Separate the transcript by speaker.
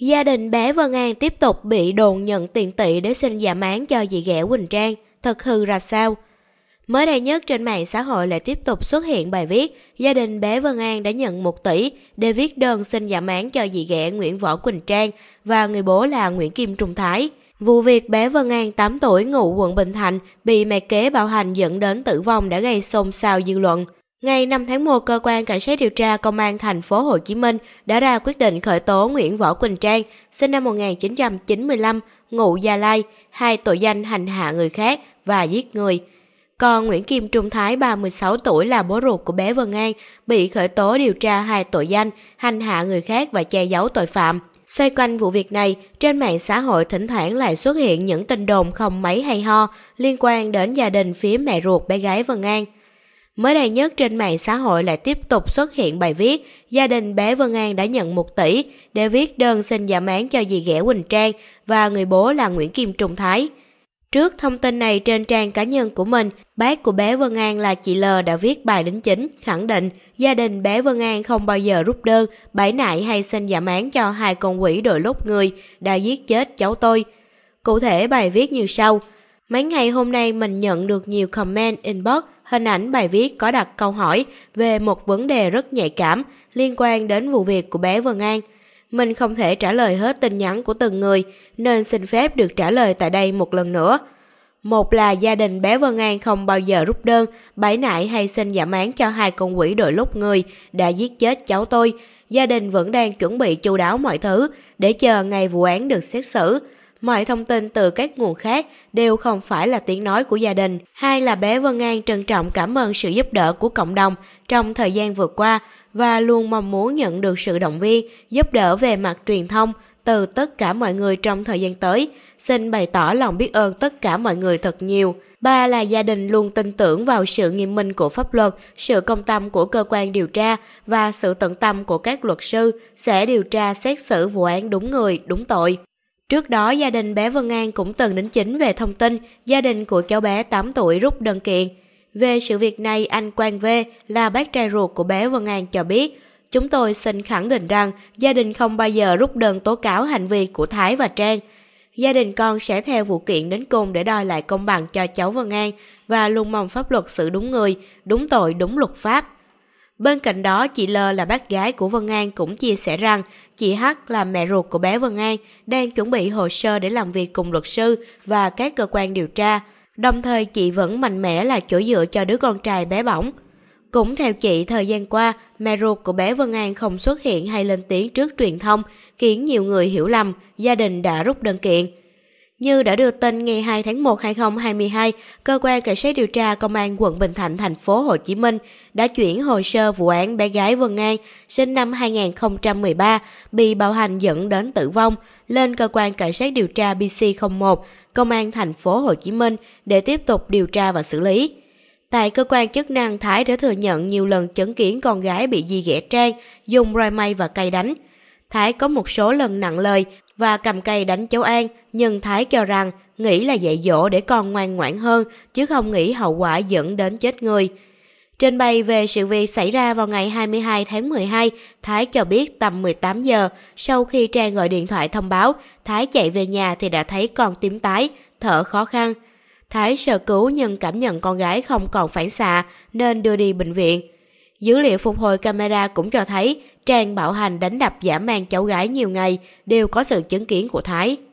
Speaker 1: Gia đình bé Vân An tiếp tục bị đồn nhận tiền tỷ để xin giảm án cho dì ghẻ Quỳnh Trang, thật hư ra sao? Mới đây nhất trên mạng xã hội lại tiếp tục xuất hiện bài viết gia đình bé Vân An đã nhận 1 tỷ để viết đơn xin giảm án cho dì ghẻ Nguyễn Võ Quỳnh Trang và người bố là Nguyễn Kim Trung Thái. Vụ việc bé Vân An 8 tuổi ngụ quận Bình Thạnh bị mẹ kế bạo hành dẫn đến tử vong đã gây xôn xao dư luận. Ngày 5 tháng 1, cơ quan cảnh sát điều tra công an thành phố Hồ Chí Minh đã ra quyết định khởi tố Nguyễn Võ Quỳnh Trang, sinh năm 1995, ngụ Gia Lai, hai tội danh hành hạ người khác và giết người. Còn Nguyễn Kim Trung Thái 36 tuổi là bố ruột của bé Vân An bị khởi tố điều tra hai tội danh hành hạ người khác và che giấu tội phạm. Xoay quanh vụ việc này, trên mạng xã hội thỉnh thoảng lại xuất hiện những tin đồn không mấy hay ho liên quan đến gia đình phía mẹ ruột bé gái Vân An. Mới đây nhất trên mạng xã hội lại tiếp tục xuất hiện bài viết gia đình bé Vân An đã nhận 1 tỷ để viết đơn xin giảm án cho dì ghẻ Quỳnh Trang và người bố là Nguyễn Kim Trung Thái. Trước thông tin này trên trang cá nhân của mình, bác của bé Vân An là chị L đã viết bài đính chính khẳng định gia đình bé Vân An không bao giờ rút đơn, bãi nại hay xin giảm án cho hai con quỷ đội lốt người đã giết chết cháu tôi. Cụ thể bài viết như sau. Mấy ngày hôm nay mình nhận được nhiều comment inbox Hình ảnh bài viết có đặt câu hỏi về một vấn đề rất nhạy cảm liên quan đến vụ việc của bé Vân An. Mình không thể trả lời hết tin nhắn của từng người nên xin phép được trả lời tại đây một lần nữa. Một là gia đình bé Vân An không bao giờ rút đơn, bãi nại hay xin giảm án cho hai con quỷ đội lúc người đã giết chết cháu tôi. Gia đình vẫn đang chuẩn bị chu đáo mọi thứ để chờ ngày vụ án được xét xử. Mọi thông tin từ các nguồn khác đều không phải là tiếng nói của gia đình. Hai là bé Vân An trân trọng cảm ơn sự giúp đỡ của cộng đồng trong thời gian vừa qua và luôn mong muốn nhận được sự động viên, giúp đỡ về mặt truyền thông từ tất cả mọi người trong thời gian tới. Xin bày tỏ lòng biết ơn tất cả mọi người thật nhiều. Ba là gia đình luôn tin tưởng vào sự nghiêm minh của pháp luật, sự công tâm của cơ quan điều tra và sự tận tâm của các luật sư sẽ điều tra xét xử vụ án đúng người, đúng tội. Trước đó, gia đình bé Vân An cũng từng đến chính về thông tin gia đình của cháu bé 8 tuổi rút đơn kiện. Về sự việc này, anh Quang V là bác trai ruột của bé Vân An cho biết, chúng tôi xin khẳng định rằng gia đình không bao giờ rút đơn tố cáo hành vi của Thái và Trang. Gia đình con sẽ theo vụ kiện đến cùng để đòi lại công bằng cho cháu Vân An và luôn mong pháp luật xử đúng người, đúng tội, đúng luật pháp. Bên cạnh đó, chị L là bác gái của Vân An cũng chia sẻ rằng chị H là mẹ ruột của bé Vân An đang chuẩn bị hồ sơ để làm việc cùng luật sư và các cơ quan điều tra. Đồng thời chị vẫn mạnh mẽ là chỗ dựa cho đứa con trai bé bỏng. Cũng theo chị, thời gian qua, mẹ ruột của bé Vân An không xuất hiện hay lên tiếng trước truyền thông, khiến nhiều người hiểu lầm gia đình đã rút đơn kiện. Như đã đưa tin ngày 2 tháng 1 2022, cơ quan cảnh sát điều tra công an quận Bình Thạnh thành phố Hồ Chí Minh đã chuyển hồ sơ vụ án bé gái Vân An sinh năm 2013 bị bạo hành dẫn đến tử vong lên cơ quan cảnh sát điều tra BC01, công an thành phố Hồ Chí Minh để tiếp tục điều tra và xử lý. Tại cơ quan chức năng, Thái đã thừa nhận nhiều lần chứng kiến con gái bị dì ghẻ trang, dùng roi mây và cây đánh. Thái có một số lần nặng lời, và cầm cây đánh cháu An, nhưng Thái cho rằng nghĩ là dạy dỗ để con ngoan ngoãn hơn, chứ không nghĩ hậu quả dẫn đến chết người. Trên bày về sự việc xảy ra vào ngày 22 tháng 12, Thái cho biết tầm 18 giờ, sau khi Trang gọi điện thoại thông báo, Thái chạy về nhà thì đã thấy con tím tái, thở khó khăn. Thái sơ cứu nhưng cảm nhận con gái không còn phản xạ nên đưa đi bệnh viện. Dữ liệu phục hồi camera cũng cho thấy Trang bạo hành đánh đập giả mang cháu gái nhiều ngày đều có sự chứng kiến của Thái.